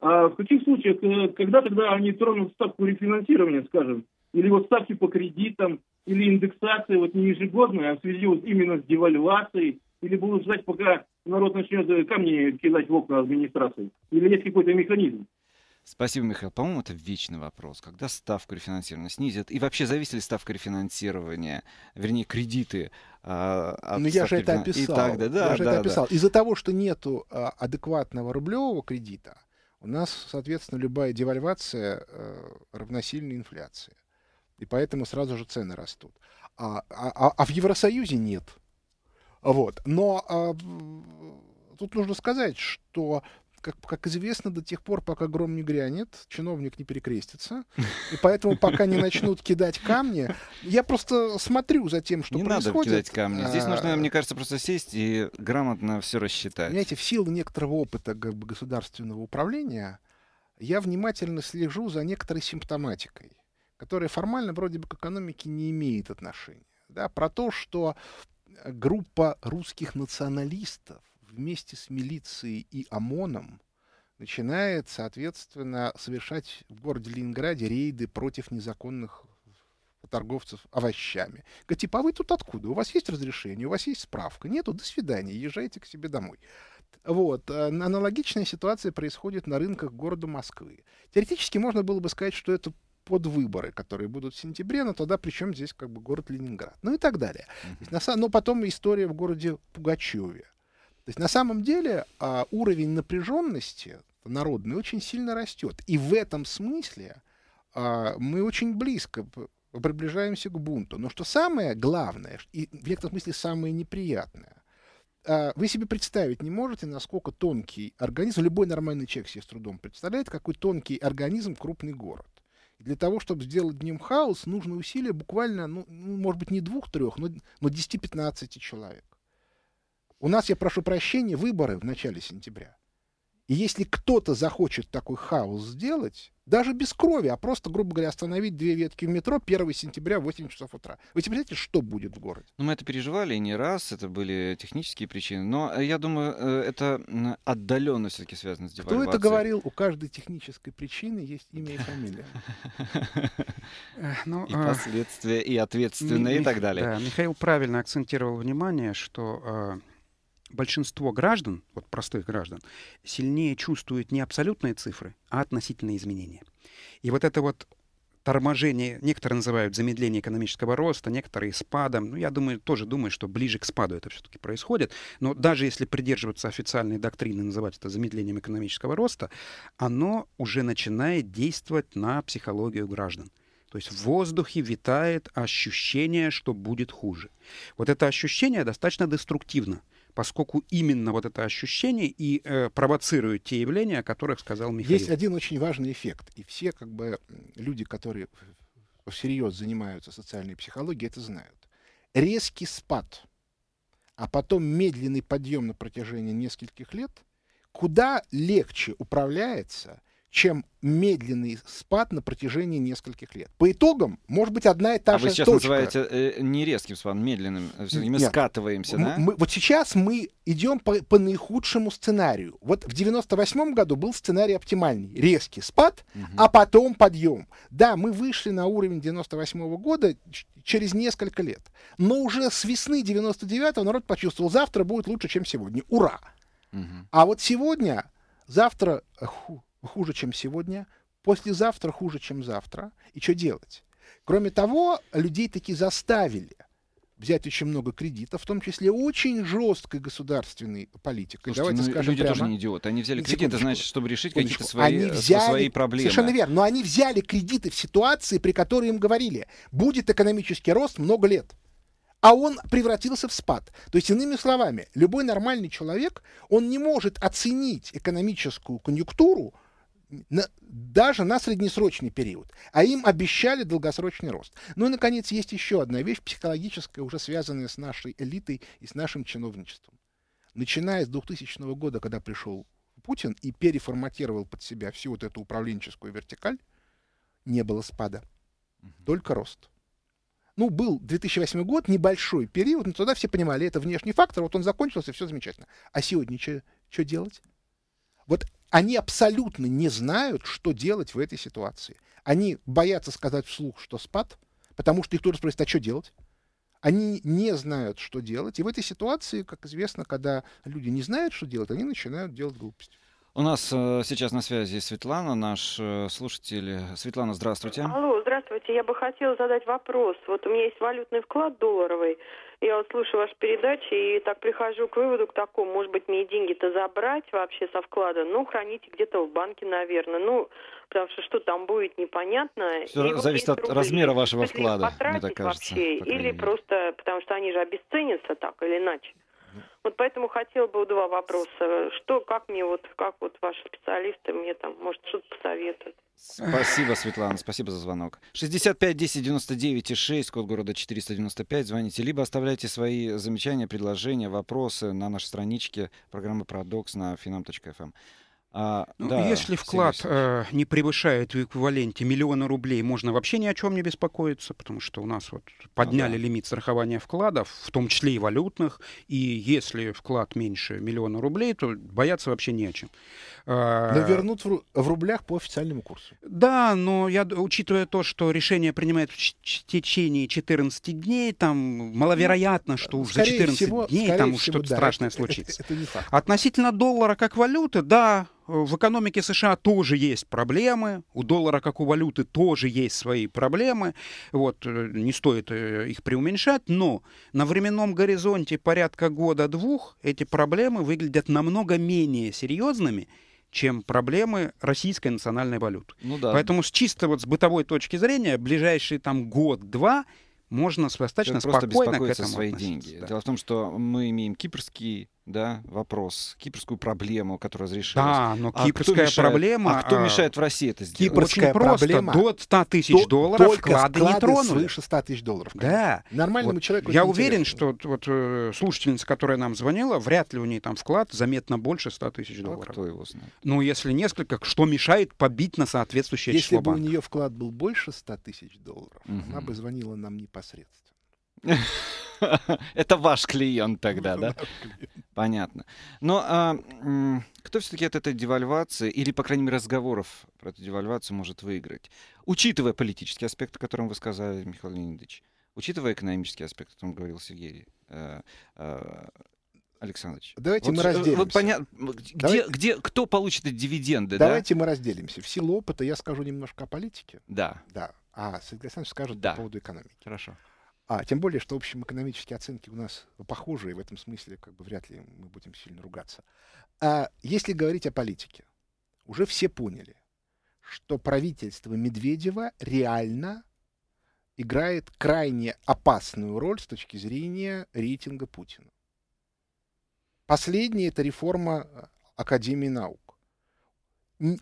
А в каких случаях, э, когда тогда они тронут ставку рефинансирования, скажем, или вот ставки по кредитам, или индексации, вот не ежегодная, а в связи вот именно с девальвацией, или будут ждать, пока народ начнет э, камни кидать в окна администрации, или есть какой-то механизм? Спасибо, Михаил. По-моему, это вечный вопрос. Когда ставку рефинансирования снизят? И вообще, зависит ли ставка рефинансирования, вернее, кредиты а, от Ну, я же это описал. так, да, я да, же да, это описал. Да. Из-за того, что нету а, адекватного рублевого кредита, у нас, соответственно, любая девальвация а, равносильна инфляции. И поэтому сразу же цены растут. А, а, а, а в Евросоюзе нет. Вот. Но а, тут нужно сказать, что как, как известно, до тех пор, пока гром не грянет, чиновник не перекрестится. И поэтому, пока не начнут кидать камни, я просто смотрю за тем, что не происходит. Не надо кидать камни. Здесь а, нужно, мне кажется, просто сесть и грамотно все рассчитать. Понимаете, в силу некоторого опыта как бы, государственного управления я внимательно слежу за некоторой симптоматикой, которая формально вроде бы к экономике не имеет отношения. Да, про то, что э, группа русских националистов вместе с милицией и ОМОНом начинает, соответственно, совершать в городе Ленинграде рейды против незаконных торговцев овощами. Говорит, типа, а вы тут откуда? У вас есть разрешение, у вас есть справка? Нету, до свидания, езжайте к себе домой. Вот. Э, аналогичная ситуация происходит на рынках города Москвы. Теоретически можно было бы сказать, что это под выборы, которые будут в сентябре, но тогда причем здесь как бы город Ленинград, ну и так далее. Mm-hmm. Но потом история в городе Пугачеве, то есть на самом деле а, уровень напряженности народный очень сильно растет. И в этом смысле а, мы очень близко приближаемся к бунту. Но что самое главное, и в некотором смысле самое неприятное, а, вы себе представить не можете, насколько тонкий организм, любой нормальный человек себе с трудом представляет, какой тонкий организм крупный город. И для того, чтобы сделать днем хаос, нужно усилие буквально, ну, может быть, не двух-трех, но, но 10-15 человек. У нас, я прошу прощения, выборы в начале сентября. И если кто-то захочет такой хаос сделать, даже без крови, а просто, грубо говоря, остановить две ветки в метро 1 сентября в 8 часов утра. Вы себе представляете, что будет в городе? Ну, мы это переживали не раз, это были технические причины. Но э, я думаю, э, это отдаленно все-таки связано с девальвацией. Кто это говорил? У каждой технической причины есть имя и фамилия. <laughs> Ну, и а, последствия, и ответственные, и так далее. Михаил правильно акцентировал внимание, что а, большинство граждан, вот простых граждан, сильнее чувствуют не абсолютные цифры, а относительные изменения. И вот это вот торможение, некоторые называют замедление экономического роста, некоторые спадом. Ну, я думаю, тоже думаю, что ближе к спаду это все-таки происходит. Но даже если придерживаться официальной доктрины, называть это замедлением экономического роста, оно уже начинает действовать на психологию граждан. То есть в воздухе витает ощущение, что будет хуже. Вот это ощущение достаточно деструктивно поскольку именно вот это ощущение и э, провоцирует те явления, о которых сказал Михаил. Есть один очень важный эффект, и все как бы люди, которые всерьез занимаются социальной психологией, это знают. Резкий спад, а потом медленный подъем на протяжении нескольких лет куда легче управляется чем медленный спад на протяжении нескольких лет. По итогам, может быть, одна и та а же точка. А вы сейчас точка. называете э, не резким спадом, медленным. Э, мы Нет. скатываемся, мы, да? Мы, вот сейчас мы идем по, по наихудшему сценарию. Вот в 98 году был сценарий оптимальный. Резкий спад, угу. а потом подъем. Да, мы вышли на уровень 98 -го года через несколько лет. Но уже с весны 99-го народ почувствовал, завтра будет лучше, чем сегодня. Ура! Угу. А вот сегодня, завтра... Фу, э, хуже, чем сегодня, послезавтра хуже, чем завтра. И что делать? Кроме того, людей таки заставили взять очень много кредитов, в том числе очень жесткой государственной политикой. Слушайте, Давайте ну, скажем люди прямо. тоже не идиоты. Они взяли кредиты, значит, чтобы решить какие-то свои, э, взяли, свои проблемы. Совершенно верно. Но они взяли кредиты в ситуации, при которой им говорили, будет экономический рост много лет. А он превратился в спад. То есть, иными словами, любой нормальный человек, он не может оценить экономическую конъюнктуру на, даже на среднесрочный период, а им обещали долгосрочный рост. Ну и, наконец, есть еще одна вещь психологическая, уже связанная с нашей элитой и с нашим чиновничеством. Начиная с 2000 года, когда пришел Путин и переформатировал под себя всю вот эту управленческую вертикаль, не было спада, только рост. Ну, был 2008 год, небольшой период, но тогда все понимали, это внешний фактор, вот он закончился, все замечательно. А сегодня что делать? Вот они абсолютно не знают, что делать в этой ситуации. Они боятся сказать вслух, что спад, потому что их тоже спросят, а что делать? Они не знают, что делать. И в этой ситуации, как известно, когда люди не знают, что делать, они начинают делать глупости. У нас э, сейчас на связи Светлана, наш э, слушатель. Светлана, здравствуйте. Алло, здравствуйте. Я бы хотела задать вопрос. Вот у меня есть валютный вклад долларовый. Я вот слушаю ваши передачи и так прихожу к выводу к такому, может быть, мне деньги-то забрать вообще со вклада, ну, храните где-то в банке, наверное. Ну, потому что что там будет, непонятно. Все зависит вот от размера вашего вклада, мне так кажется. Вообще, или просто, потому что они же обесценятся так или иначе. Вот поэтому хотела бы два вопроса. Что, как мне вот, как вот ваши специалисты мне там, может, что-то посоветуют? Спасибо, Светлана, спасибо за звонок. 65 10 99 и 6, код города 495, звоните. Либо оставляйте свои замечания, предложения, вопросы на нашей страничке программы «Парадокс» на finam.fm. А, ну, да, если вклад э, не превышает в эквиваленте миллиона рублей, можно вообще ни о чем не беспокоиться, потому что у нас вот подняли а, лимит страхования вкладов, в том числе и валютных, и если вклад меньше миллиона рублей, то бояться вообще не о чем. А, но вернут в, рублях по официальному курсу. Да, но я, учитывая то, что решение принимает в течение 14 дней, там маловероятно, что уж за 14 всего, дней там что-то да, страшное это, случится. Это, это, это Относительно доллара как валюты, да, в экономике США тоже есть проблемы, у доллара как у валюты тоже есть свои проблемы, вот, э, не стоит э, их преуменьшать, но на временном горизонте порядка года-двух эти проблемы выглядят намного менее серьезными, чем проблемы российской национальной валюты. Ну, да. Поэтому с чисто вот с бытовой точки зрения ближайшие там год-два можно достаточно Человек спокойно просто к этому свои относиться. деньги. Да. Дело в том, что мы имеем кипрский да, вопрос, кипрскую проблему, которая разрешилась. Да, но а кипрская а мешает, проблема... А кто а, мешает в России это сделать? Кипрская Очень проблема. Просто, до 100 тысяч долларов только склады, не тронули. свыше 100 тысяч долларов. Конечно. Да. Нормальному вот, человеку Я уверен, интересно. что вот, э, слушательница, которая нам звонила, вряд ли у нее там вклад заметно больше 100 тысяч ну, а долларов. А кто его знает? Ну, если несколько, что мешает побить на соответствующее если число Если бы банков? у нее вклад был больше 100 тысяч долларов, угу. она бы звонила нам непосредственно. <laughs> Это ваш клиент тогда, <laughs> да? Понятно. Но а, кто все-таки от этой девальвации, или, по крайней мере, разговоров про эту девальвацию может выиграть? Учитывая политический аспект, о котором вы сказали, Михаил Леонидович, учитывая экономический аспект, о котором говорил Сергей э, э, Александрович. Давайте вот, мы э, разделимся. Вот понятно, где, Давай... где, кто получит эти дивиденды? Давайте да? мы разделимся. В силу опыта я скажу немножко о политике. Да. Да. А Сергей Александрович скажет да. по поводу экономики. Хорошо. А, тем более, что, в общем, экономические оценки у нас похожие, в этом смысле как бы вряд ли мы будем сильно ругаться. А если говорить о политике, уже все поняли, что правительство Медведева реально играет крайне опасную роль с точки зрения рейтинга Путина. Последняя это реформа а, Академии наук.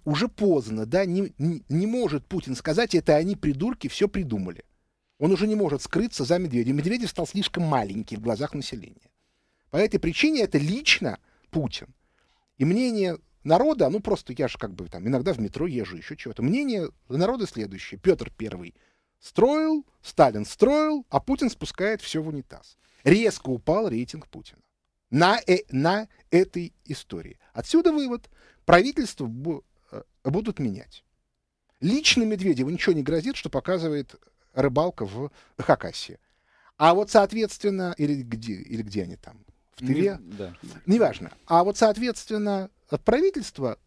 Уже поздно, да, не, не, не может Путин сказать, это они, придурки, все придумали. Он уже не может скрыться за Медведем. Медведев стал слишком маленький в глазах населения. По этой причине это лично Путин. И мнение народа, ну просто я же как бы там иногда в метро езжу, еще чего-то. Мнение народа следующее. Петр Первый строил, Сталин строил, а Путин спускает все в унитаз. Резко упал рейтинг Путина на, э, на этой истории. Отсюда вывод. Правительство бу, э, будут менять. Лично Медведеву ничего не грозит, что показывает э, рыбалка в Хакасии. А вот, соответственно, или где, или где они там? В Тыве? Не, да. Неважно. А вот, соответственно, правительство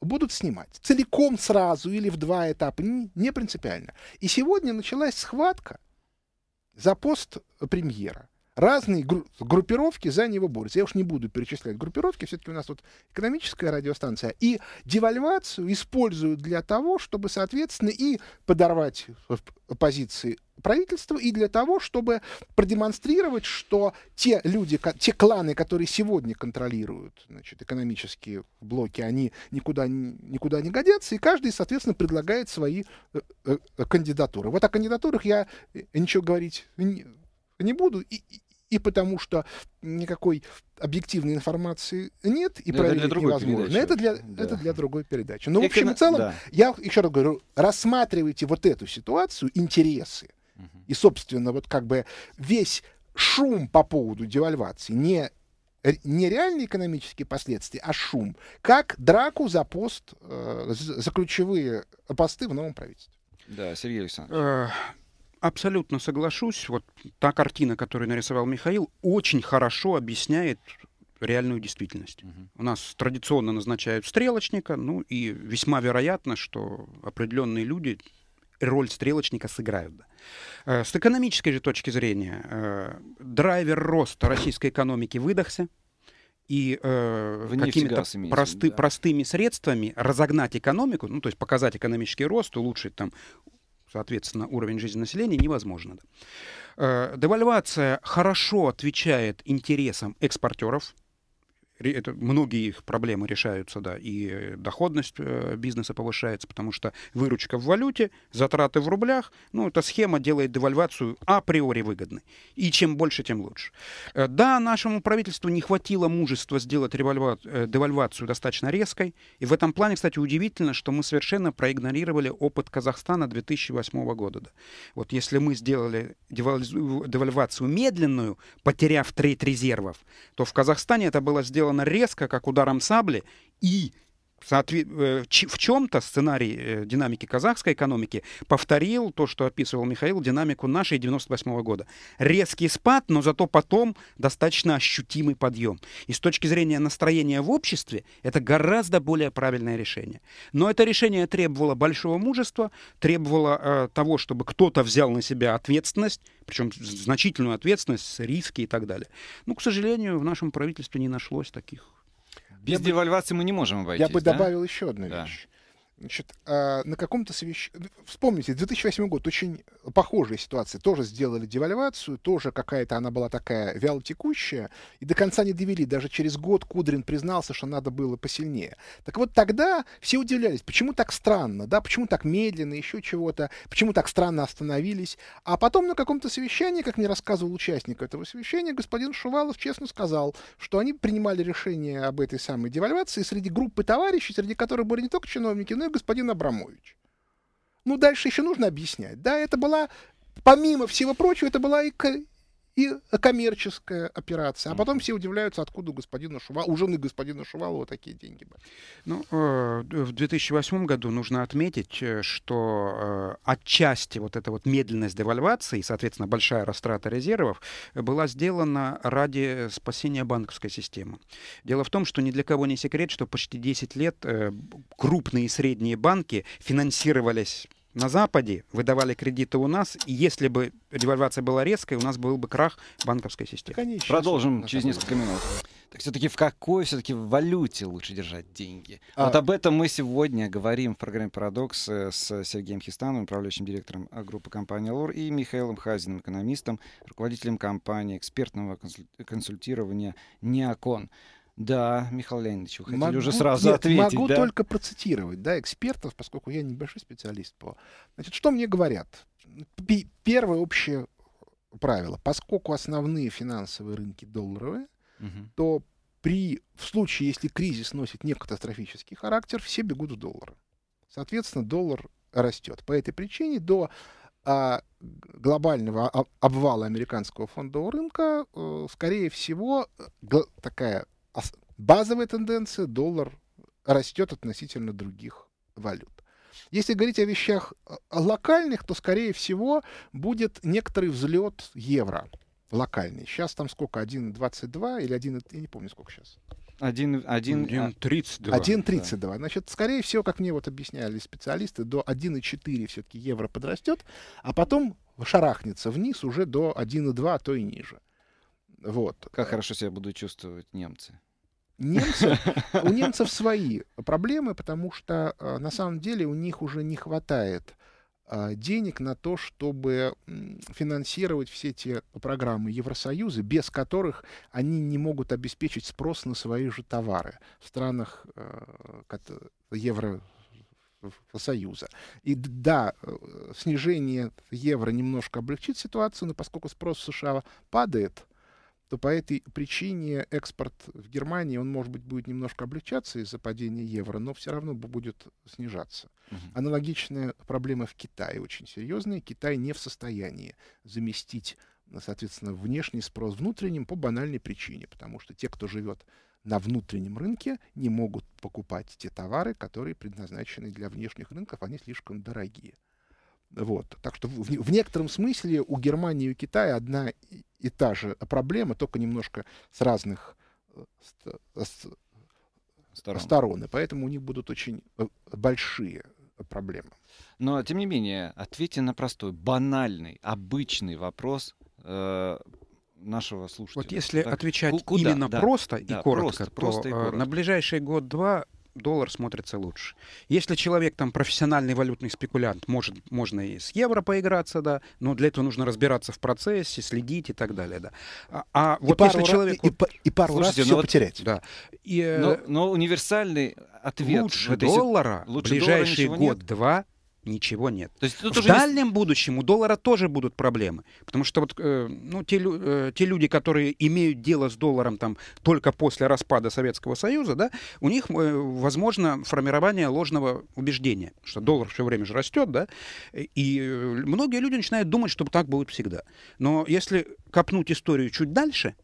будут снимать. Целиком сразу или в два этапа, не принципиально. И сегодня началась схватка за пост премьера разные гру- группировки за него борются. Я уж не буду перечислять группировки, все-таки у нас тут экономическая радиостанция. И девальвацию используют для того, чтобы, соответственно, и подорвать позиции правительства и для того, чтобы продемонстрировать, что те люди, те кланы, которые сегодня контролируют значит, экономические блоки, они никуда, никуда не годятся, и каждый, соответственно, предлагает свои э, э, кандидатуры. Вот о кандидатурах я э, ничего говорить не буду. И, и потому что никакой объективной информации нет, и проверить это невозможно. Но это для, да. это для другой передачи. Но, и в общем и целом, да. я еще раз говорю, рассматривайте вот эту ситуацию, интересы. Угу. И, собственно, вот как бы весь шум по поводу девальвации не э, не реальные экономические последствия, а шум, как драку за пост, э, за ключевые посты в новом правительстве. Да, Сергей Александрович. Э, Абсолютно соглашусь. Вот та картина, которую нарисовал Михаил, очень хорошо объясняет реальную действительность. Угу. У нас традиционно назначают стрелочника, ну и весьма вероятно, что определенные люди роль стрелочника сыграют. Э, с экономической же точки зрения, э, драйвер роста российской экономики выдохся, и э, какими-то просты, да? простыми средствами разогнать экономику, ну, то есть показать экономический рост, улучшить там соответственно, уровень жизни населения, невозможно. Э, девальвация хорошо отвечает интересам экспортеров, это, многие их проблемы решаются, да, и э, доходность э, бизнеса повышается, потому что выручка в валюте, затраты в рублях, ну, эта схема делает девальвацию априори выгодной. И чем больше, тем лучше. Э, да, нашему правительству не хватило мужества сделать револьва... девальвацию достаточно резкой, и в этом плане, кстати, удивительно, что мы совершенно проигнорировали опыт Казахстана 2008 года. Да. Вот если мы сделали девальвацию медленную, потеряв треть резервов, то в Казахстане это было сделано сделано резко, как ударом сабли, и Э, в чем-то сценарий э, динамики казахской экономики повторил то, что описывал Михаил, динамику нашей 98 -го года. Резкий спад, но зато потом достаточно ощутимый подъем. И с точки зрения настроения в обществе, это гораздо более правильное решение. Но это решение требовало большого мужества, требовало э, того, чтобы кто-то взял на себя ответственность, причем значительную ответственность, риски и так далее. Ну, к сожалению, в нашем правительстве не нашлось таких без я девальвации бы, мы не можем обойтись. Я бы да? добавил еще одну да. вещь. Значит, а, на каком-то совещании... Вспомните, 2008 год, очень похожая ситуация. Тоже сделали девальвацию, тоже какая-то она была такая вялотекущая, и до конца не довели. Даже через год Кудрин признался, что надо было посильнее. Так вот тогда все удивлялись, почему так странно, да, почему так медленно, еще чего-то, почему так странно остановились. А потом на каком-то совещании, как мне рассказывал участник этого совещания, господин Шувалов честно сказал, что они принимали решение об этой самой девальвации среди группы товарищей, среди которых были не только чиновники, но и господин Абрамович. Ну, дальше еще нужно объяснять. Да, это была, помимо всего прочего, это была и и коммерческая операция. А потом все удивляются, откуда у господина Шувалова, у жены господина Шувалова такие деньги были. Ну, э, в 2008 году нужно отметить, э, что э, отчасти вот эта вот медленность девальвации, соответственно, большая растрата резервов, была сделана ради спасения банковской системы. Дело в том, что ни для кого не секрет, что почти 10 лет крупные и средние банки финансировались на Западе выдавали кредиты у нас, и если бы девальвация была резкой, у нас был бы крах банковской системы. Конечно. Продолжим через несколько минут. Так все-таки в какой все-таки валюте лучше держать деньги? А... Вот об этом мы сегодня говорим в программе «Парадокс» э, с Сергеем Хистановым, управляющим директором группы компании «Лор», и Михаилом Хазиным, экономистом, руководителем компании экспертного консультирования «Неокон». Да, Михаил Леонидович, вы хотели могу, уже сразу нет, ответить. Могу да? только процитировать да, экспертов, поскольку я небольшой специалист по... Значит, что мне говорят? первое общее правило. Поскольку основные финансовые рынки долларовые, угу. то при, в случае, если кризис носит не катастрофический характер, все бегут в доллары. Соответственно, доллар растет. По этой причине до а, глобального а, обвала американского фондового рынка, э, скорее всего, э, такая а базовая тенденция, доллар растет относительно других валют. Если говорить о вещах а, локальных, то, скорее всего, будет некоторый взлет евро локальный. Сейчас там сколько? 1,22 или 1, я не помню, сколько сейчас. 1,32. 1,32. Да. Значит, скорее всего, как мне вот объясняли специалисты, до 1,4 все-таки евро подрастет, а потом шарахнется вниз уже до 1,2, а то и ниже. Вот. Как хорошо себя будут чувствовать немцы. Немцы, <laughs> у немцев свои проблемы, потому что э, на самом деле у них уже не хватает э, денег на то, чтобы финансировать все те программы Евросоюза, без которых они не могут обеспечить спрос на свои же товары в странах э, Евро, Союза. И да, снижение евро немножко облегчит ситуацию, но поскольку спрос в США падает, то по этой причине экспорт в Германии, он, может быть, будет немножко облегчаться из-за падения евро, но все равно будет снижаться. Угу. Аналогичная проблема в Китае очень серьезная. Китай не в состоянии заместить, соответственно, внешний спрос внутренним по банальной причине, потому что те, кто живет на внутреннем рынке, не могут покупать те товары, которые предназначены для внешних рынков, они слишком дорогие. Вот. Так что в, в некотором смысле у Германии и у Китая одна и та же проблема, только немножко с разных э, э, сторон. сторон. И поэтому у них будут очень э, большие проблемы. Но, тем не менее, ответьте на простой, банальный, обычный вопрос э, нашего слушателя. Вот если так, отвечать куда? именно да, просто, да, и коротко, просто, то, просто и коротко, на ближайший год-два доллар смотрится лучше. Если человек там профессиональный валютный спекулянт, может, можно и с евро поиграться, да, но для этого нужно разбираться в процессе, следить и так далее, да. А, а и вот если раз, человек... И, и, пару Слушайте, раз все ну вот, потерять. Да. И, но, э, но универсальный ответ... Лучше доллара лучше ближайший год-два ничего нет. То есть тут в дальнем есть... будущем у доллара тоже будут проблемы, потому что вот э, ну те, э, те люди, которые имеют дело с долларом там только после распада Советского Союза, да, у них э, возможно формирование ложного убеждения, что доллар все время же растет, да, и э, многие люди начинают думать, что так будет всегда. Но если копнуть историю чуть дальше,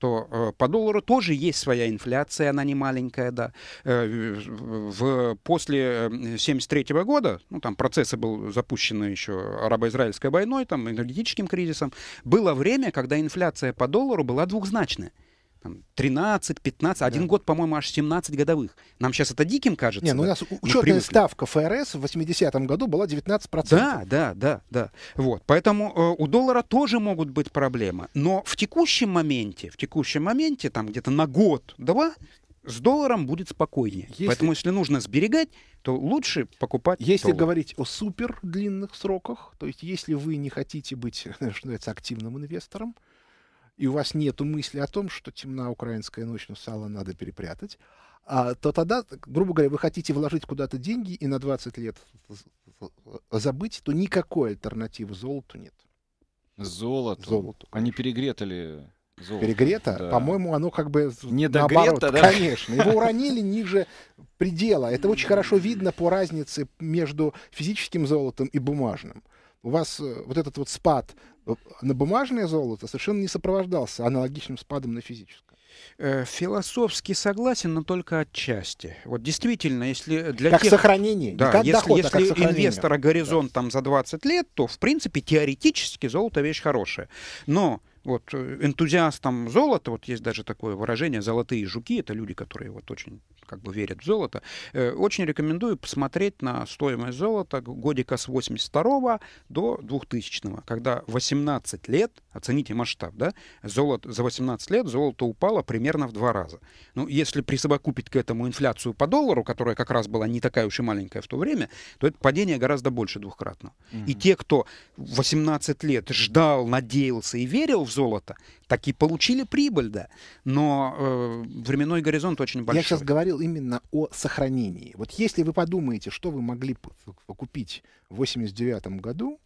что э, по доллару тоже есть своя инфляция, она не маленькая, да. Э, в, после 1973 э, -го года, ну там процессы был запущены еще арабо-израильской войной, там энергетическим кризисом, было время, когда инфляция по доллару была двухзначная там, 13, 15, да. один год, по-моему, аж 17 годовых. Нам сейчас это диким кажется. Не, ну, да? у нас учетная ставка ФРС в 80-м году была 19%. Да, да, да, да. Вот. Поэтому э, у доллара тоже могут быть проблемы. Но в текущем моменте, в текущем моменте, там где-то на год-два, с долларом будет спокойнее. Если... Поэтому, если нужно сберегать, то лучше покупать. Если доллар. говорить о супер длинных сроках, то есть если вы не хотите быть, <laughs> что активным инвестором, и у вас нет мысли о том, что темна украинская ночь, но сало надо перепрятать, а, то тогда, грубо говоря, вы хотите вложить куда-то деньги и на 20 лет забыть, то никакой альтернативы золоту нет. Золото. Золото. конечно. Они перегрето ли золото? Перегрето? Да. По-моему, оно как бы Не наоборот. да? Конечно. Его уронили ниже предела. Это очень хорошо видно по разнице между физическим золотом и бумажным у вас э, вот этот вот спад э, на бумажное золото совершенно не сопровождался аналогичным спадом на физическое. Э, философски согласен, но только отчасти. Вот действительно, если для как тех... сохранение, да, как если, доход, а если а как инвестора горизонт да. там за 20 лет, то в принципе теоретически золото вещь хорошая. Но вот, э, энтузиастам золота, вот есть даже такое выражение «золотые жуки», это люди, которые вот очень как бы верят в золото, э, очень рекомендую посмотреть на стоимость золота годика с 82 до 2000, когда 18 лет, оцените масштаб, да, золото, за 18 лет золото упало примерно в два раза. Ну, если присовокупить к этому инфляцию по доллару, которая как раз была не такая уж и маленькая в то время, то это падение гораздо больше двухкратно. Mm-hmm. И те, кто 18 лет ждал, надеялся и верил в золото, золота. Такие получили прибыль, да, но э, временной горизонт очень большой. Я сейчас говорил именно о сохранении. Вот если вы подумаете, что вы могли купить в 89 году,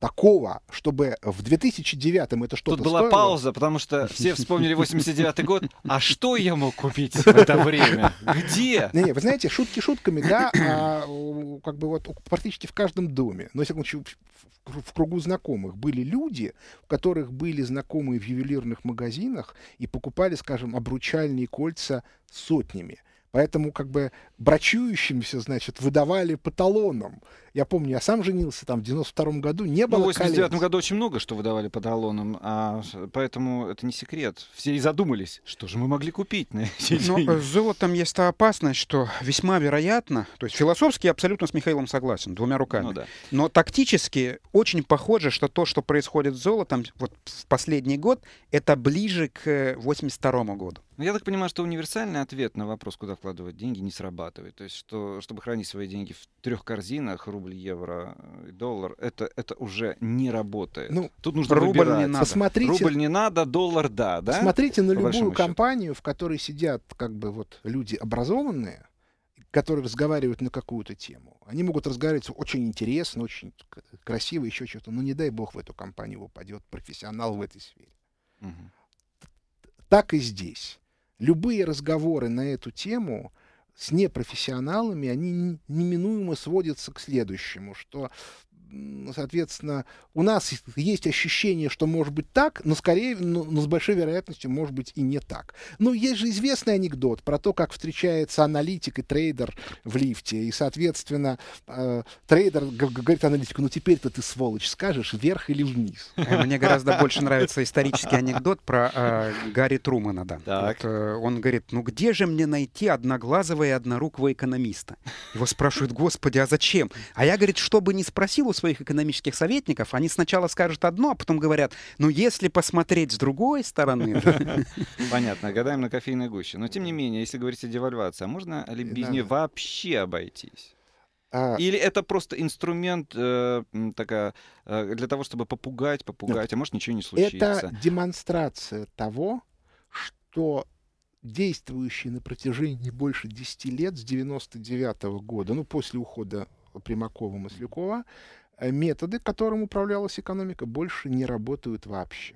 такого, чтобы в 2009-м это что-то Тут была стоило. пауза, потому что все вспомнили 89-й год. А что я мог купить в это время? Где? Не, не, вы знаете, шутки шутками, да, а, как бы вот практически в каждом доме, но, если случае, в кругу знакомых были люди, у которых были знакомые в ювелирных магазинах и покупали, скажем, обручальные кольца сотнями. Поэтому как бы брачующимся, значит, выдавали по талонам. Я помню, я сам женился там в 92-м году, не ну, было Ну, в 89-м году очень много что выдавали по талонам, а, поэтому это не секрет. Все и задумались, что же мы могли купить на эти деньги. Но э, с золотом есть та опасность, что весьма вероятно, то есть философски я абсолютно с Михаилом согласен, двумя руками. Ну, да. Но тактически очень похоже, что то, что происходит с золотом вот в последний год, это ближе к 82 году. Но ну, я так понимаю, что универсальный ответ на вопрос, куда вкладывать деньги, не срабатывает. То есть, что, чтобы хранить свои деньги в трех корзинах, рубль, евро э, доллар, это, это уже не работает. Ну, Тут нужно рубль выбирать. не надо. Посмотрите, рубль не надо, доллар да. да? Смотрите на любую компанию, счету. в которой сидят как бы вот люди образованные, которые разговаривают на какую-то тему. Они могут разговаривать очень интересно, очень красиво, еще что-то. Но не дай бог в эту компанию попадет профессионал в этой сфере. Угу. Так и здесь любые разговоры на эту тему с непрофессионалами, они неминуемо сводятся к следующему, что соответственно, у нас есть ощущение, что может быть так, но скорее, но, но с большой вероятностью может быть и не так. Но есть же известный анекдот про то, как встречается аналитик и трейдер в лифте, и, соответственно, э, трейдер говорит аналитику, ну теперь-то ты, сволочь, скажешь, вверх или вниз. Э, мне гораздо больше нравится исторический анекдот про э, Гарри Трумана, да. Э, он говорит, ну где же мне найти одноглазого и однорукого экономиста? Его спрашивают, господи, а зачем? А я, говорит, чтобы не спросил у своих экономических советников, они сначала скажут одно, а потом говорят, ну если посмотреть с другой стороны... <laughs> <laughs> Понятно, гадаем на кофейной гуще. Но тем не менее, если говорить о девальвации, а можно ли без нее вообще обойтись? А... Или это просто инструмент э, такая, э, для того, чтобы попугать, попугать, Нет. а может ничего не случится? Это демонстрация того, что действующий на протяжении больше 10 лет, с 99 -го года, ну, после ухода Примакова-Маслякова, Э, методы, которым управлялась экономика, больше не работают вообще.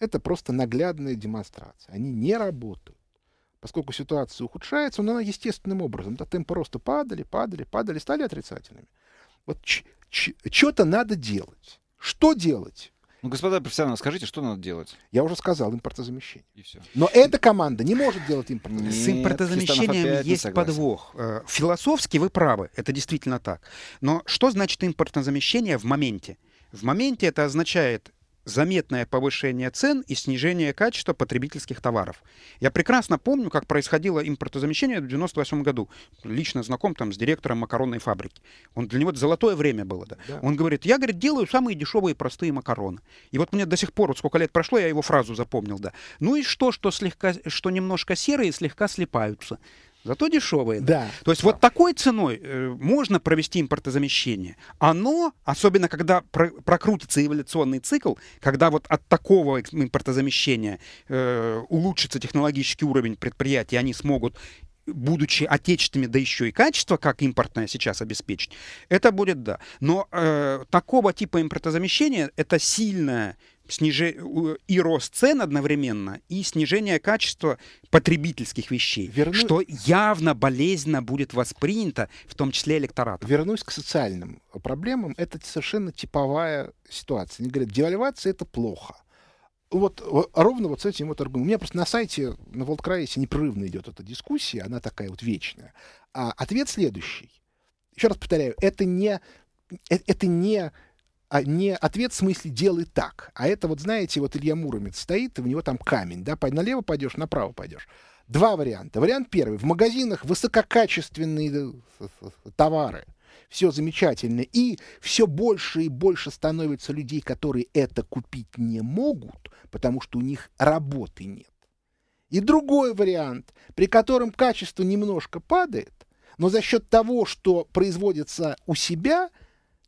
Это просто наглядная демонстрация. Они не работают. Поскольку ситуация ухудшается, но она естественным образом. Да, темпы роста падали, падали, падали, стали отрицательными. Вот что-то надо делать. Что делать? Ну, господа профессионалы, скажите, что надо делать? Я уже сказал, импортозамещение. И все. Но эта команда не может делать импортозамещение. С импортозамещением есть подвох. Э, философски вы правы, это действительно так. Но что значит импортозамещение в моменте? В моменте это означает заметное повышение цен и снижение качества потребительских товаров. Я прекрасно помню, как происходило импортозамещение в 1998 году. Лично знаком там с директором макаронной фабрики. Он для него золотое время было. Да? Да. Он говорит, я говорит, делаю самые дешевые простые макароны. И вот мне до сих пор, вот сколько лет прошло, я его фразу запомнил. Да. Ну и что, что, слегка, что немножко серые слегка слепаются зато дешевые. Да. То есть да. вот такой ценой э, можно провести импортозамещение. Оно, особенно когда про прокрутится эволюционный цикл, когда вот от такого импортозамещения э, улучшится технологический уровень предприятий, они смогут будучи отечественными, да еще и качество, как импортное сейчас обеспечить, это будет да. Но э, такого типа импортозамещения это сильная снижение и рост цен одновременно, и снижение качества потребительских вещей, Верну... что явно болезненно будет воспринято, в том числе электоратом. Вернусь к социальным проблемам. Это совершенно типовая ситуация. Они говорят, девальвация — это плохо. Вот, вот ровно вот с этим вот аргументом. У меня просто на сайте, на Волкрайсе непрерывно идет эта дискуссия, она такая вот вечная. А ответ следующий. Еще раз повторяю, это не, э, это не а не ответ в смысле «делай так». А это вот, знаете, вот Илья Муромец стоит, и у него там камень, да, налево пойдешь, направо пойдешь. Два варианта. Вариант первый. В магазинах высококачественные э, э, товары. Все замечательно. И все больше и больше становится людей, которые это купить не могут, потому что у них работы нет. И другой вариант, при котором качество немножко падает, но за счет того, что производится у себя –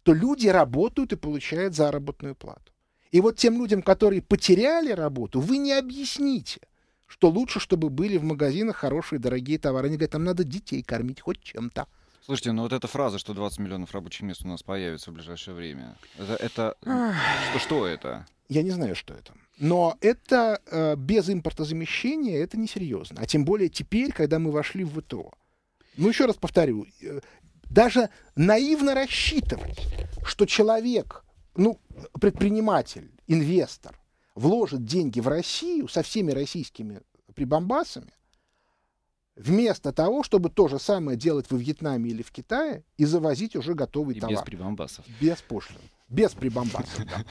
то люди работают и получают заработную плату. И вот тем людям, которые потеряли работу, вы не объясните, что лучше, чтобы были в магазинах хорошие, дорогие товары. Они говорят, там надо детей кормить хоть чем-то. Слушайте, ну вот эта фраза, что 20 миллионов рабочих мест у нас появится в ближайшее время, это, это что, что это? Я не знаю, что это. Но это э, без импортозамещения это несерьезно. А тем более теперь, когда мы вошли в ВТО. Ну, еще раз повторю, э, даже наивно рассчитывать, что человек, ну, предприниматель, инвестор, вложит деньги в Россию со всеми российскими прибамбасами, вместо того, чтобы то же самое делать во Вьетнаме или в Китае и завозить уже готовый и товар. без прибамбасов. Без пошлин. Без прибамбасов, да.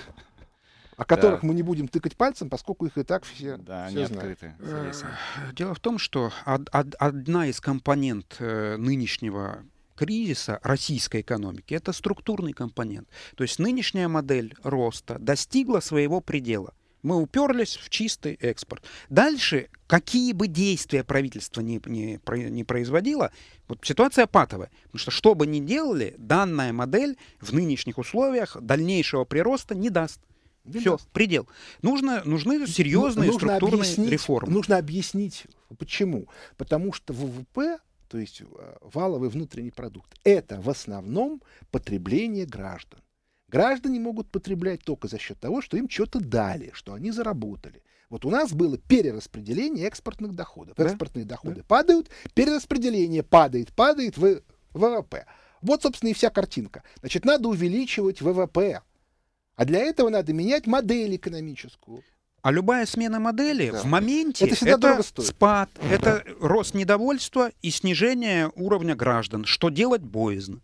<laughs> О которых да. мы не будем тыкать пальцем, поскольку их и так все, да, все они знают. открыты. Э, дело в том, что одна из компонент э, нынешнего кризиса российской экономики – это структурный компонент. То есть нынешняя модель роста достигла своего предела. Мы уперлись в чистый экспорт. Дальше, какие бы действия правительство не, не, не производило, вот ситуация патовая. Потому что что бы ни делали, данная модель в нынешних условиях дальнейшего прироста не даст. Не Все, даст. предел. Нужно, нужны ну, серьезные нужно структурные реформы. Нужно объяснить, почему. Потому что ВВП то есть э, валовый внутренний продукт. Это в основном потребление граждан. Граждане могут потреблять только за счет того, что им что-то дали, что они заработали. Вот у нас было перераспределение экспортных доходов. Да? Экспортные доходы да? падают, перераспределение падает, падает в ВВП. Вот, собственно, и вся картинка. Значит, надо увеличивать ВВП. А для этого надо менять модель экономическую. А любая смена модели да. в моменте это, всегда это стоит. спад, да. это рост недовольства и снижение уровня граждан, что делать боязно.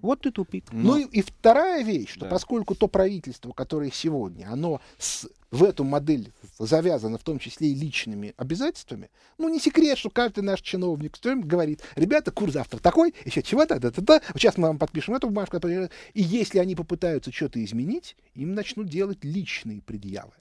Вот и тупик. Ну Но... Ну и, и вторая вещь, что да. поскольку то правительство, которое сегодня, оно с, в эту модель завязано в том числе и личными обязательствами, ну не секрет, что каждый наш чиновник все говорит, ребята, курс завтра такой, еще чего-то, да, да, да, сейчас мы вам подпишем эту бумажку, и если они попытаются что-то изменить, им начнут делать личные предъявы.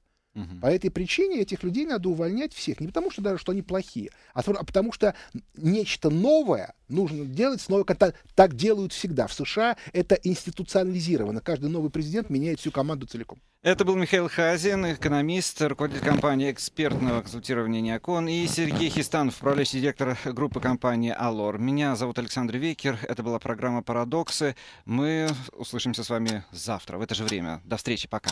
По этой причине этих людей надо увольнять всех. Не потому, что даже что они плохие, а, а потому что нечто новое нужно делать снова, как так, делают всегда. В США это институционализировано. Каждый новый президент меняет всю команду целиком. Это был Михаил Хазин, экономист, руководитель компании экспертного консультирования «Неокон» и Сергей Хистанов, управляющий директор группы компании «Алор». Меня зовут Александр Вейкер. Это была программа «Парадоксы». Мы услышимся с вами завтра в это же время. До встречи. Пока.